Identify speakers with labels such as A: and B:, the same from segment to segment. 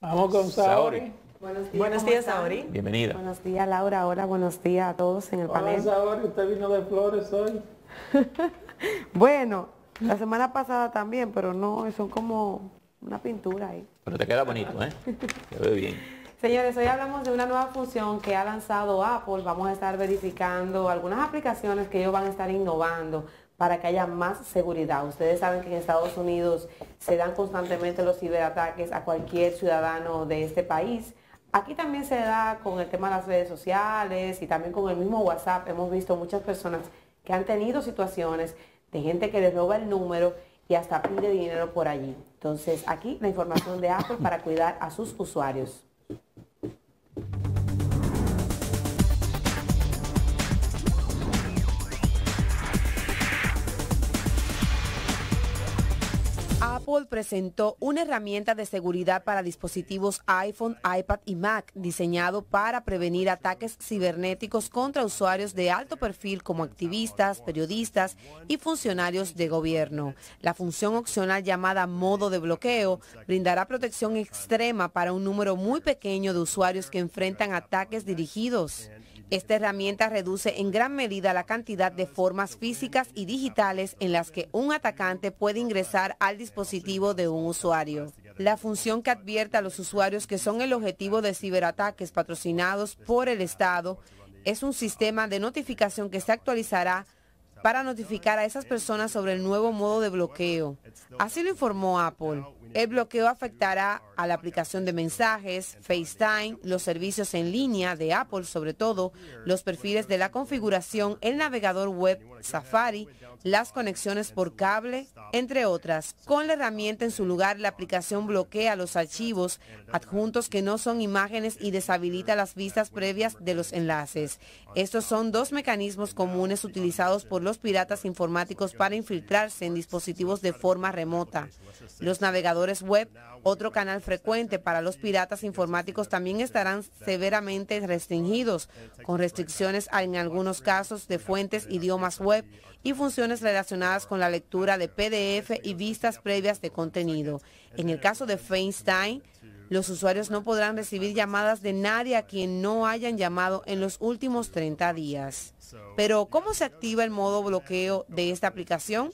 A: Vamos con Saori. Buenos días, buenos días Saori. Bienvenida. Buenos días, Laura. Hola, buenos días a todos en el Hola, Saori, usted vino de flores hoy. bueno, la semana pasada también, pero no, son como una pintura ahí. Pero te queda bonito, ¿eh? Te ve bien. Señores, hoy hablamos de una nueva función que ha lanzado Apple. Vamos a estar verificando algunas aplicaciones que ellos van a estar innovando para que haya más seguridad. Ustedes saben que en Estados Unidos se dan constantemente los ciberataques a cualquier ciudadano de este país. Aquí también se da con el tema de las redes sociales y también con el mismo WhatsApp. Hemos visto muchas personas que han tenido situaciones de gente que les roba el número y hasta pide dinero por allí. Entonces, aquí la información de Apple para cuidar a sus usuarios. Apple presentó una herramienta de seguridad para dispositivos iPhone, iPad y Mac diseñado para prevenir ataques cibernéticos contra usuarios de alto perfil como activistas, periodistas y funcionarios de gobierno. La función opcional llamada modo de bloqueo brindará protección extrema para un número muy pequeño de usuarios que enfrentan ataques dirigidos. Esta herramienta reduce en gran medida la cantidad de formas físicas y digitales en las que un atacante puede ingresar al dispositivo de un usuario. La función que advierte a los usuarios que son el objetivo de ciberataques patrocinados por el Estado es un sistema de notificación que se actualizará para notificar a esas personas sobre el nuevo modo de bloqueo. Así lo informó Apple. El bloqueo afectará a la aplicación de mensajes, FaceTime, los servicios en línea de Apple sobre todo, los perfiles de la configuración, el navegador web Safari, las conexiones por cable, entre otras. Con la herramienta en su lugar, la aplicación bloquea los archivos adjuntos que no son imágenes y deshabilita las vistas previas de los enlaces. Estos son dos mecanismos comunes utilizados por los piratas informáticos para infiltrarse en dispositivos de forma remota. Los navegadores web, otro canal frecuente para los piratas informáticos, también estarán severamente restringidos, con restricciones en algunos casos de fuentes, idiomas web y funciones relacionadas con la lectura de PDF y vistas previas de contenido. En el caso de FaceTime, los usuarios no podrán recibir llamadas de nadie a quien no hayan llamado en los últimos 30 días. Pero, ¿cómo se activa el modo bloqueo de esta aplicación?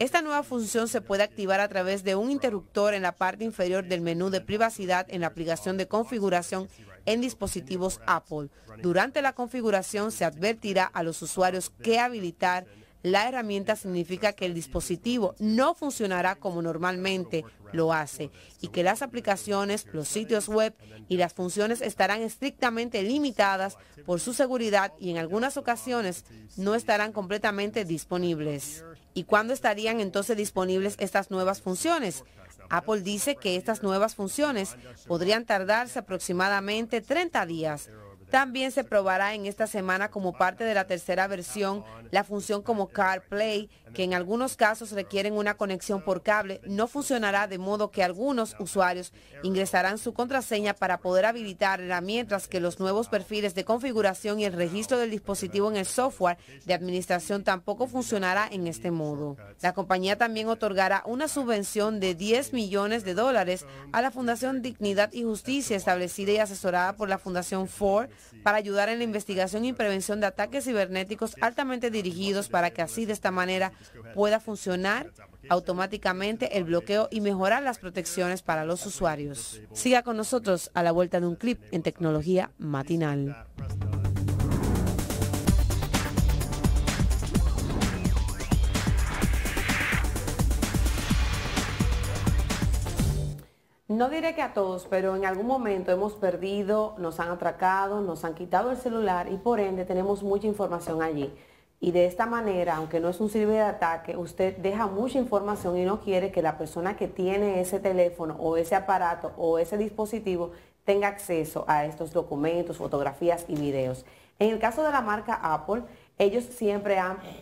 A: Esta nueva función se puede activar a través de un interruptor en la parte inferior del menú de privacidad en la aplicación de configuración en dispositivos Apple. Durante la configuración se advertirá a los usuarios que habilitar la herramienta significa que el dispositivo no funcionará como normalmente lo hace y que las aplicaciones, los sitios web y las funciones estarán estrictamente limitadas por su seguridad y en algunas ocasiones no estarán completamente disponibles. ¿Y cuándo estarían entonces disponibles estas nuevas funciones? Apple dice que estas nuevas funciones podrían tardarse aproximadamente 30 días también se probará en esta semana como parte de la tercera versión la función como CarPlay, que en algunos casos requieren una conexión por cable, no funcionará de modo que algunos usuarios ingresarán su contraseña para poder habilitarla, mientras que los nuevos perfiles de configuración y el registro del dispositivo en el software de administración tampoco funcionará en este modo. La compañía también otorgará una subvención de 10 millones de dólares a la Fundación Dignidad y Justicia establecida y asesorada por la Fundación Ford para ayudar en la investigación y prevención de ataques cibernéticos altamente dirigidos para que así de esta manera pues, pueda funcionar automáticamente el bloqueo y mejorar las protecciones para los usuarios. Siga con nosotros a la vuelta de un clip en tecnología matinal. no diré que a todos, pero en algún momento hemos perdido, nos han atracado, nos han quitado el celular y por ende tenemos mucha información allí. Y de esta manera, aunque no es un de ataque, usted deja mucha información y no quiere que la persona que tiene ese teléfono o ese aparato o ese dispositivo tenga acceso a estos documentos, fotografías y videos. En el caso de la marca Apple, ellos siempre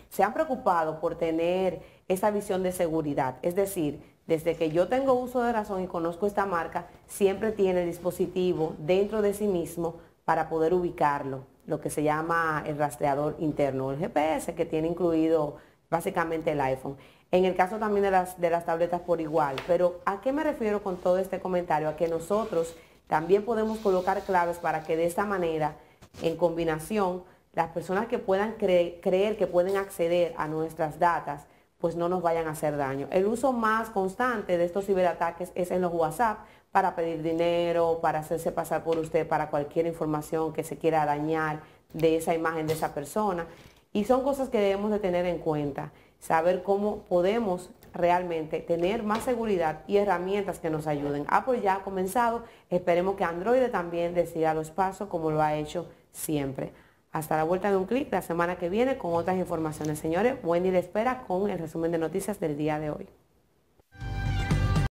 A: se han preocupado por tener esa visión de seguridad. Es decir, desde que yo tengo uso de razón y conozco esta marca, siempre tiene el dispositivo dentro de sí mismo para poder ubicarlo, lo que se llama el rastreador interno, el GPS que tiene incluido básicamente el iPhone. En el caso también de las, tabletas por igual, pero ¿a qué me refiero con todo este comentario? A que nosotros también podemos colocar claves para que de esta manera, en combinación, las personas que puedan creer que pueden acceder a nuestras datas, pues no nos vayan a hacer daño. El uso más constante de estos ciberataques es en los WhatsApp para pedir dinero, para hacerse pasar por usted, para cualquier información que se quiera dañar de esa imagen de esa persona. Y son cosas que debemos de tener en cuenta, saber cómo podemos realmente tener más seguridad y herramientas que nos ayuden. Apple ya ha comenzado, esperemos que Android también decida los pasos como lo ha hecho siempre. Hasta la vuelta de un clic la semana que viene con otras informaciones. Señores, Wendy le espera con el resumen de noticias del día de hoy.